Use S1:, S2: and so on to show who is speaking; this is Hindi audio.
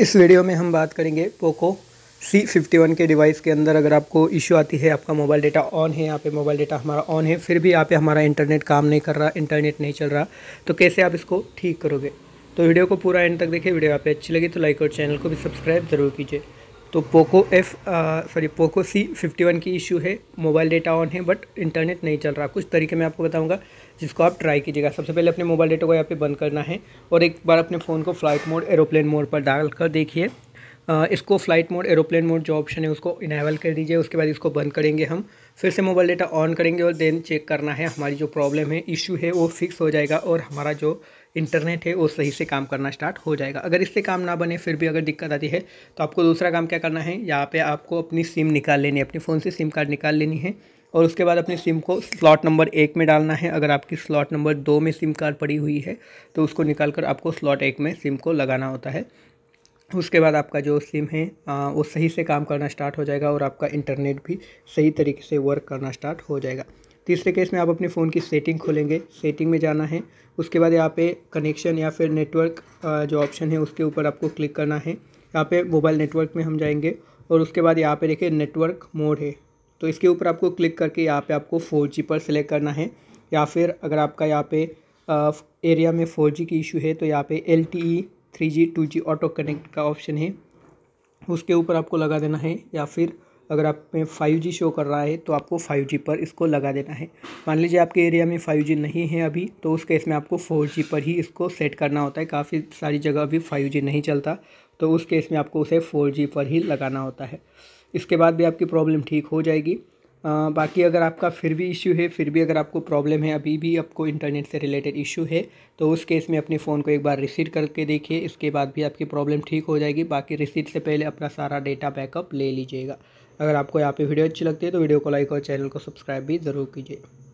S1: इस वीडियो में हम बात करेंगे पोको सी फिफ्टी वन के डिवाइस के अंदर अगर आपको इश्यू आती है आपका मोबाइल डेटा ऑन है यहाँ पे मोबाइल डाटा हमारा ऑन है फिर भी यहाँ पे हमारा इंटरनेट काम नहीं कर रहा इंटरनेट नहीं चल रहा तो कैसे आप इसको ठीक करोगे तो वीडियो को पूरा एंड तक देखिए वीडियो आप अच्छी लगी तो लाइक और चैनल को भी सब्सक्राइब ज़रूर कीजिए तो Poco F sorry Poco C fifty one की इशू है मोबाइल डेटा ऑन है बट इंटरनेट नहीं चल रहा कुछ तरीके मैं आपको बताऊंगा जिसको आप ट्राई कीजिएगा सबसे पहले अपने मोबाइल डेटा को यहाँ पे बंद करना है और एक बार अपने फ़ोन को फ्लाइट मोड एरोप्लेन मोड पर डाल कर देखिए इसको फ्लाइट मोड एरोप्लेन मोड जो ऑप्शन है उसको इनेबल कर दीजिए उसके बाद इसको बंद करेंगे हम फिर से मोबाइल डेटा ऑन करेंगे और देन चेक करना है हमारी जो प्रॉब्लम है इश्यू है वो फिक्स हो जाएगा और हमारा जो इंटरनेट है वो सही से काम करना स्टार्ट हो जाएगा अगर इससे काम ना बने फिर भी अगर दिक्कत आती है तो आपको दूसरा काम क्या करना है यहाँ पर आपको अपनी सिम निकाल लेनी है अपने फ़ोन से सिम कार्ड निकाल लेनी है और उसके बाद अपनी सिम को स्लॉट नंबर एक में डालना है अगर आपकी स्लॉट नंबर दो में सिम कार्ड पड़ी हुई है तो उसको निकाल कर आपको स्लॉट एक में सिम को लगाना होता है उसके बाद आपका जो सिम है वो सही से काम करना स्टार्ट हो जाएगा और आपका इंटरनेट भी सही तरीके से वर्क करना स्टार्ट हो जाएगा तीसरे केस में आप अपने फ़ोन की सेटिंग खोलेंगे सेटिंग में जाना है उसके बाद यहाँ पे कनेक्शन या फिर नेटवर्क जो ऑप्शन है उसके ऊपर आपको क्लिक करना है यहाँ पे मोबाइल नेटवर्क में हम जाएंगे और उसके बाद यहाँ पे देखिए नेटवर्क मोड है तो इसके ऊपर आपको क्लिक करके यहाँ पे आपको फोर पर सिलेक्ट करना है या फिर अगर आपका यहाँ पे एरिया में फोर की इशू है तो यहाँ पर L three G two G auto connect का ऑप्शन है उसके ऊपर आपको लगा देना है या फिर अगर आप में फाइव जी शो कर रहा है तो आपको फाइव जी पर इसको लगा देना है मान लीजिए आपके एरिया में फाइव जी नहीं है अभी तो उस केस में आपको फोर जी पर ही इसको सेट करना होता है काफ़ी सारी जगह अभी फाइव जी नहीं चलता तो उस केस में आपको उसे फोर जी पर ही लगाना होता है इसके बाद भी आपकी प्रॉब्लम ठीक हो जाएगी बाकी अगर आपका फिर भी इश्यू है फिर भी अगर आपको प्रॉब्लम है अभी भी आपको इंटरनेट से रिलेटेड इशू है तो उस केस में अपने फ़ोन को एक बार रिसीट करके देखिए इसके बाद भी आपकी प्रॉब्लम ठीक हो जाएगी बाकी रिसीट से पहले अपना सारा डेटा बैकअप ले लीजिएगा अगर आपको यहाँ पे वीडियो अच्छी लगती है तो वीडियो को लाइक और चैनल को सब्सक्राइब भी ज़रूर कीजिए